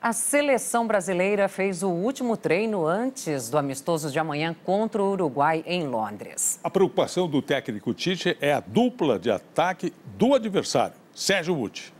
A seleção brasileira fez o último treino antes do amistoso de amanhã contra o Uruguai em Londres. A preocupação do técnico Tite é a dupla de ataque do adversário, Sérgio Guti.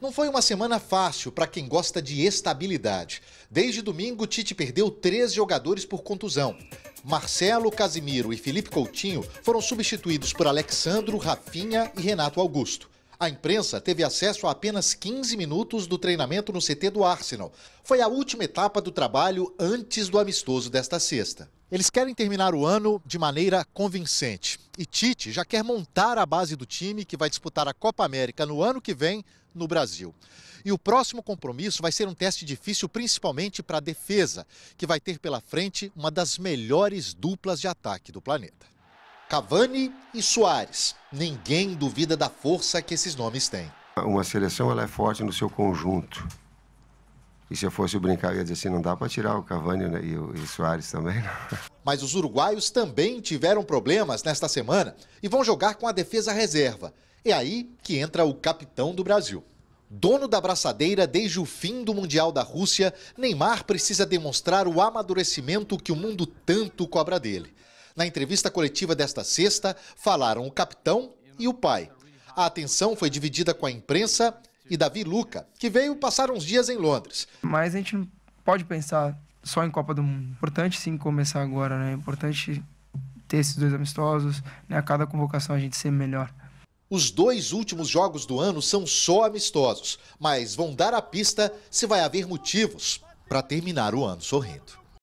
Não foi uma semana fácil para quem gosta de estabilidade. Desde domingo, Tite perdeu três jogadores por contusão. Marcelo, Casimiro e Felipe Coutinho foram substituídos por Alexandro, Rafinha e Renato Augusto. A imprensa teve acesso a apenas 15 minutos do treinamento no CT do Arsenal. Foi a última etapa do trabalho antes do amistoso desta sexta. Eles querem terminar o ano de maneira convincente. E Tite já quer montar a base do time que vai disputar a Copa América no ano que vem no Brasil. E o próximo compromisso vai ser um teste difícil, principalmente para a defesa, que vai ter pela frente uma das melhores duplas de ataque do planeta. Cavani e Soares. Ninguém duvida da força que esses nomes têm. Uma seleção ela é forte no seu conjunto. E se eu fosse brincar, eu ia dizer assim, não dá para tirar o Cavani né? e o Soares também. Não. Mas os uruguaios também tiveram problemas nesta semana e vão jogar com a defesa reserva. É aí que entra o capitão do Brasil. Dono da braçadeira desde o fim do Mundial da Rússia, Neymar precisa demonstrar o amadurecimento que o mundo tanto cobra dele. Na entrevista coletiva desta sexta, falaram o capitão e o pai. A atenção foi dividida com a imprensa e Davi Luca, que veio passar uns dias em Londres. Mas a gente não pode pensar só em Copa do Mundo. Importante sim começar agora, né? Importante ter esses dois amistosos, né? A cada convocação a gente ser melhor. Os dois últimos jogos do ano são só amistosos, mas vão dar a pista se vai haver motivos para terminar o ano sorrindo.